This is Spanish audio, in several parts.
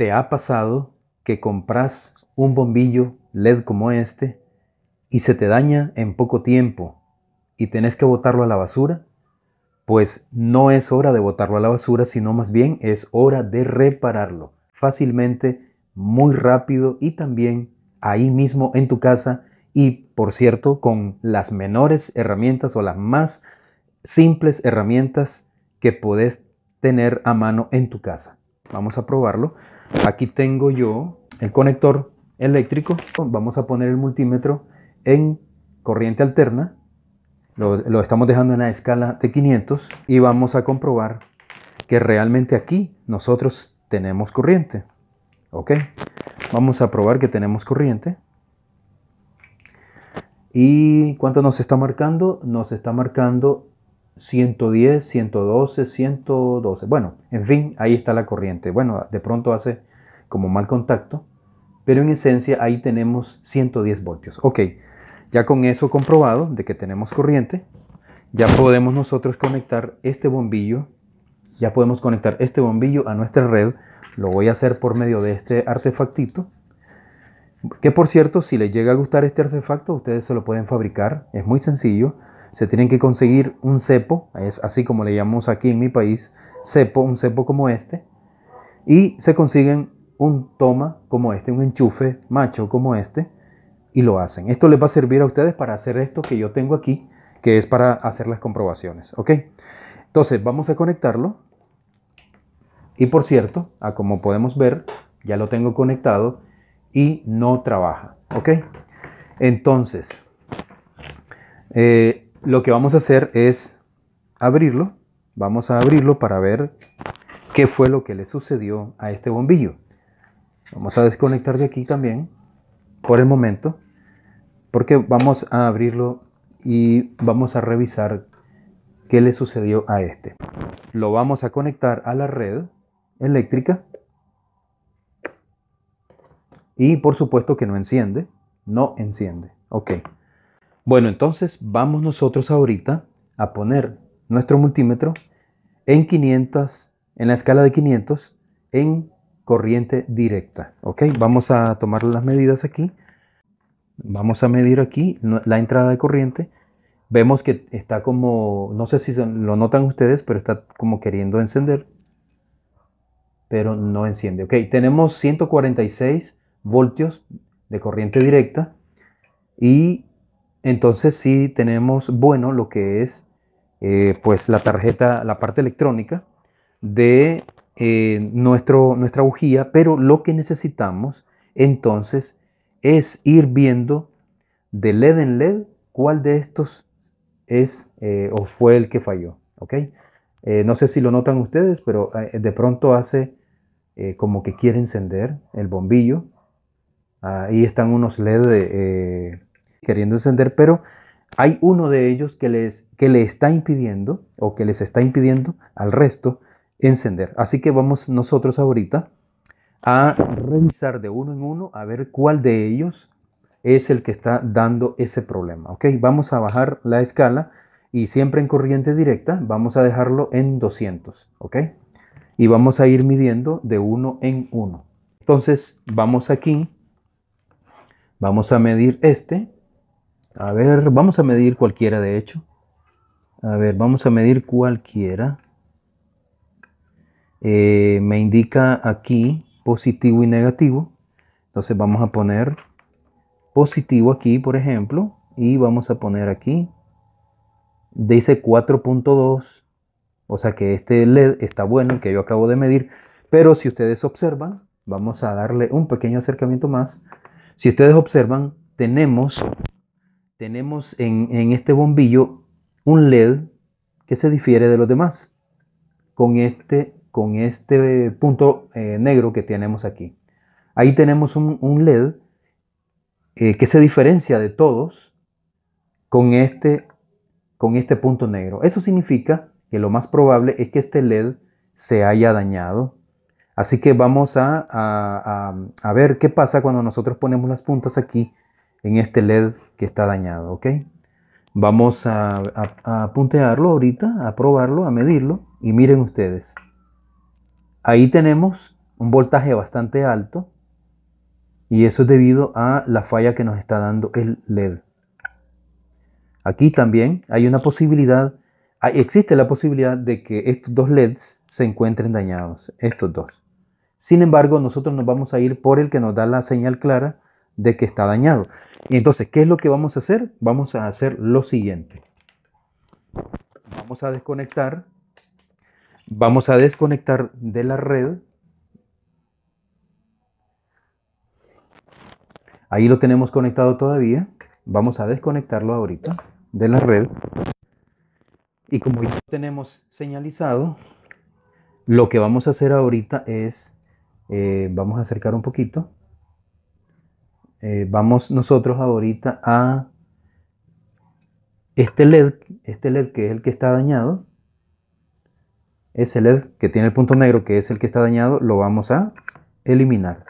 ¿Te ha pasado que compras un bombillo LED como este y se te daña en poco tiempo y tenés que botarlo a la basura? Pues no es hora de botarlo a la basura, sino más bien es hora de repararlo fácilmente, muy rápido y también ahí mismo en tu casa y por cierto con las menores herramientas o las más simples herramientas que podés tener a mano en tu casa. Vamos a probarlo. Aquí tengo yo el conector eléctrico. Vamos a poner el multímetro en corriente alterna. Lo, estamos dejando en la escala de 500 y vamos a comprobar que realmente aquí nosotros tenemos corriente. ¿Ok? Vamos a probar que tenemos corriente. ¿Y cuánto nos está marcando? Nos está marcando 110, 112, 112. Bueno, en fin, ahí está la corriente. Bueno, de pronto hace como mal contacto, pero en esencia ahí tenemos 110 voltios. Ok, ya con eso comprobado de que tenemos corriente, ya podemos nosotros conectar este bombillo, ya podemos conectar este bombillo a nuestra red. Lo voy a hacer por medio de este artefactito. Que por cierto, si les llega a gustar este artefacto, ustedes se lo pueden fabricar. Es muy sencillo se tienen que conseguir un cepo, es así como le llamamos aquí en mi país, cepo, un cepo como este, y se consiguen un toma como este, un enchufe macho como este, y lo hacen. Esto les va a servir a ustedes para hacer esto que yo tengo aquí, que es para hacer las comprobaciones, ¿ok? Entonces vamos a conectarlo. Y por cierto, como podemos ver, ya lo tengo conectado y no trabaja, ¿ok? Entonces, eh, lo que vamos a hacer es abrirlo. Vamos a abrirlo para ver qué fue lo que le sucedió a este bombillo. Vamos a desconectar de aquí también por el momento, porque vamos a abrirlo y vamos a revisar qué le sucedió a este. Lo vamos a conectar a la red eléctrica y por supuesto que no enciende, no enciende. Ok. Bueno, entonces vamos nosotros ahorita a poner nuestro multímetro en 500, en la escala de 500, en corriente directa. Ok, vamos a tomar las medidas aquí. Vamos a medir aquí la entrada de corriente. Vemos que está como, no sé si lo notan ustedes, pero está como queriendo encender. Pero no enciende. Ok, tenemos 146 voltios de corriente directa y entonces sí tenemos bueno lo que es eh, pues la tarjeta, la parte electrónica de eh, nuestro, nuestra bujía, pero lo que necesitamos entonces es ir viendo de LED en LED cuál de estos es eh, o fue el que falló. ¿ok? no sé si lo notan ustedes, pero de pronto hace como que quiere encender el bombillo. Ahí están unos LED queriendo encender, pero hay uno de ellos que, les, que le está impidiendo o que les está impidiendo al resto encender. Así que vamos nosotros ahorita a revisar de uno en uno a ver cuál de ellos es el que está dando ese problema. ¿ok? Vamos a bajar la escala y siempre en corriente directa vamos a dejarlo en 200. ¿ok? Y vamos a ir midiendo de uno en uno. Entonces vamos aquí, vamos a medir este a ver, vamos a medir cualquiera de hecho. A ver, vamos a medir cualquiera. Eh, me indica aquí positivo y negativo. Entonces vamos a poner positivo aquí, por ejemplo. Y vamos a poner aquí. Dice 4.2. O sea que este LED está bueno, que yo acabo de medir. Pero si ustedes observan, vamos a darle un pequeño acercamiento más. Si ustedes observan, tenemos tenemos en, este bombillo un LED que se difiere de los demás con este, con este punto eh, negro que tenemos aquí. Ahí tenemos un, LED eh, que se diferencia de todos con este, con este punto negro. Eso significa que lo más probable es que este LED se haya dañado. Así que vamos a ver qué pasa cuando nosotros ponemos las puntas aquí en este LED que está dañado, ¿ok? Vamos a, a puntearlo ahorita, a probarlo, a medirlo y miren ustedes. Ahí tenemos un voltaje bastante alto y eso es debido a la falla que nos está dando el LED. Aquí también hay una posibilidad, existe la posibilidad de que estos dos LEDs se encuentren dañados, estos dos. Sin embargo, nosotros nos vamos a ir por el que nos da la señal clara de que está dañado. Y entonces, ¿qué es lo que vamos a hacer? Vamos a hacer lo siguiente. Vamos a desconectar. Vamos a desconectar de la red. Ahí lo tenemos conectado todavía. Vamos a desconectarlo ahorita de la red. Y como ya lo tenemos señalizado, lo que vamos a hacer ahorita es, eh, vamos a acercar un poquito. Eh, vamos nosotros ahorita a este LED, este LED que es el que está dañado, ese LED que tiene el punto negro, que es el que está dañado, lo vamos a eliminar.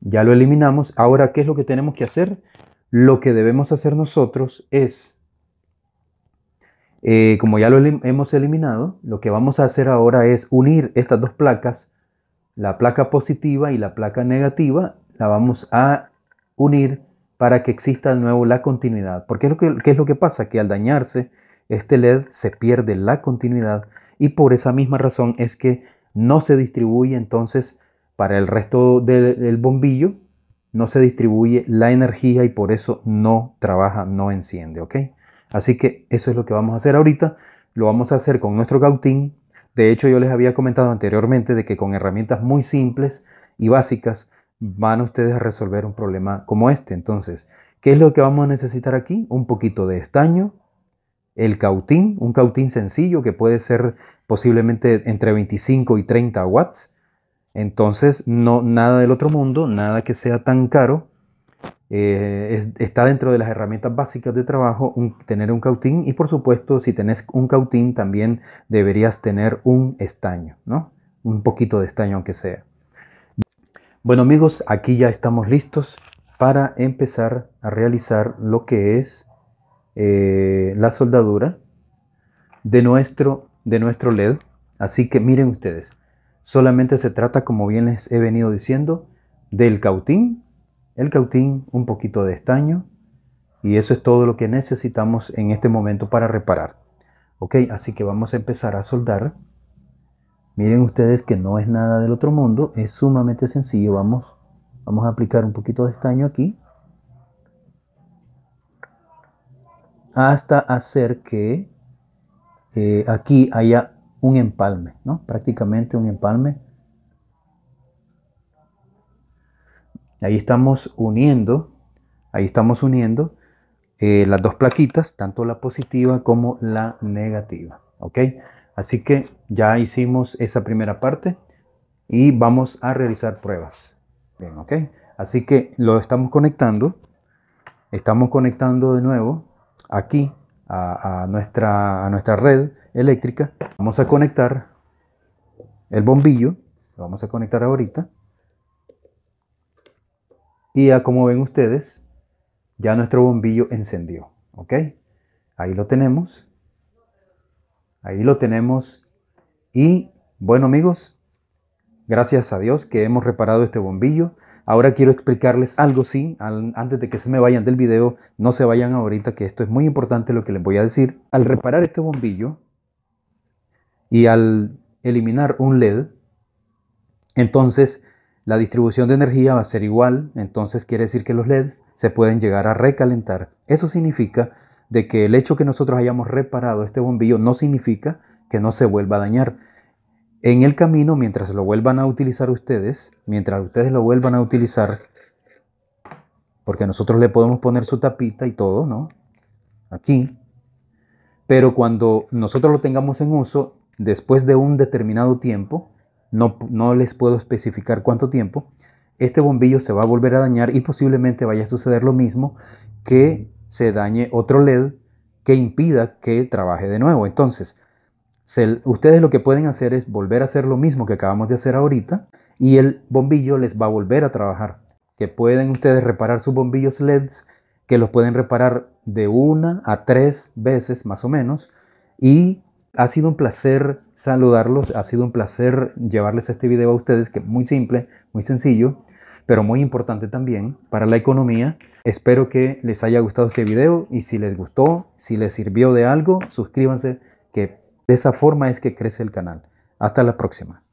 Ya lo eliminamos. Ahora, ¿qué es lo que tenemos que hacer? Lo que debemos hacer nosotros es eh, como ya lo hemos eliminado, lo que vamos a hacer ahora es unir estas dos placas, la placa positiva y la placa negativa, la vamos a unir para que exista de nuevo la continuidad. Porque es lo que, ¿qué es lo que pasa? Que al dañarse este LED se pierde la continuidad y por esa misma razón es que no se distribuye entonces para el resto del, del bombillo, no se distribuye la energía y por eso no trabaja, no enciende, ¿ok? Así que eso es lo que vamos a hacer ahorita. Lo vamos a hacer con nuestro cautín, De hecho, yo les había comentado anteriormente de que con herramientas muy simples y básicas van ustedes a resolver un problema como este. Entonces, ¿qué es lo que vamos a necesitar aquí? Un poquito de estaño, el cautín, un cautín sencillo que puede ser posiblemente entre 25 y 30 watts. Entonces, no nada del otro mundo, nada que sea tan caro eh, está dentro de las herramientas básicas de trabajo tener un cautín y por supuesto si tenés un cautín también deberías tener un estaño, ¿no? Un poquito de estaño aunque sea. Bueno amigos, aquí ya estamos listos para empezar a realizar lo que es eh, la soldadura de nuestro, de nuestro LED. Así que miren ustedes, solamente se trata, como bien les he venido diciendo, del cautín el cautín, un poquito de estaño y eso es todo lo que necesitamos en este momento para reparar. Ok, así que vamos a empezar a soldar. Miren ustedes que no es nada del otro mundo, es sumamente sencillo. Vamos, vamos a aplicar un poquito de estaño aquí hasta hacer que eh, aquí haya un empalme, ¿no? prácticamente un empalme Ahí estamos uniendo, ahí estamos uniendo eh, las dos plaquitas, tanto la positiva como la negativa. Así que ya hicimos esa primera parte y vamos a realizar pruebas. Así que lo estamos conectando. Estamos conectando de nuevo aquí a, nuestra, a nuestra red eléctrica. Vamos a conectar el bombillo. Lo vamos a conectar ahorita. Y ya como ven ustedes, ya nuestro bombillo encendió. ¿Ok? Ahí lo tenemos. Ahí lo tenemos. Y bueno amigos, gracias a Dios que hemos reparado este bombillo. Ahora quiero explicarles algo, sí, antes de que se me vayan del video, no se vayan ahorita, que esto es muy importante lo que les voy a decir. Al reparar este bombillo y al eliminar un LED, entonces la distribución de energía va a ser igual, entonces quiere decir que los LEDs se pueden llegar a recalentar. Eso significa de que el hecho que nosotros hayamos reparado este bombillo no significa que no se vuelva a dañar. En el camino, mientras lo vuelvan a utilizar ustedes, mientras ustedes lo vuelvan a utilizar, porque nosotros le podemos poner su tapita y todo, ¿no? Aquí. Pero cuando nosotros lo tengamos en uso, después de un determinado tiempo, no, les puedo especificar cuánto tiempo, este bombillo se va a volver a dañar y posiblemente vaya a suceder lo mismo que se dañe otro LED que impida que trabaje de nuevo. Entonces, ustedes lo que pueden hacer es volver a hacer lo mismo que acabamos de hacer ahorita y el bombillo les va a volver a trabajar. Que pueden ustedes reparar sus bombillos LEDs, que los pueden reparar de una a tres veces más o menos y ha sido un placer saludarlos, ha sido un placer llevarles este video a ustedes, que es muy simple, muy sencillo, pero muy importante también para la economía. Espero que les haya gustado este video y si les gustó, si les sirvió de algo, suscríbanse, que de esa forma es que crece el canal. Hasta la próxima.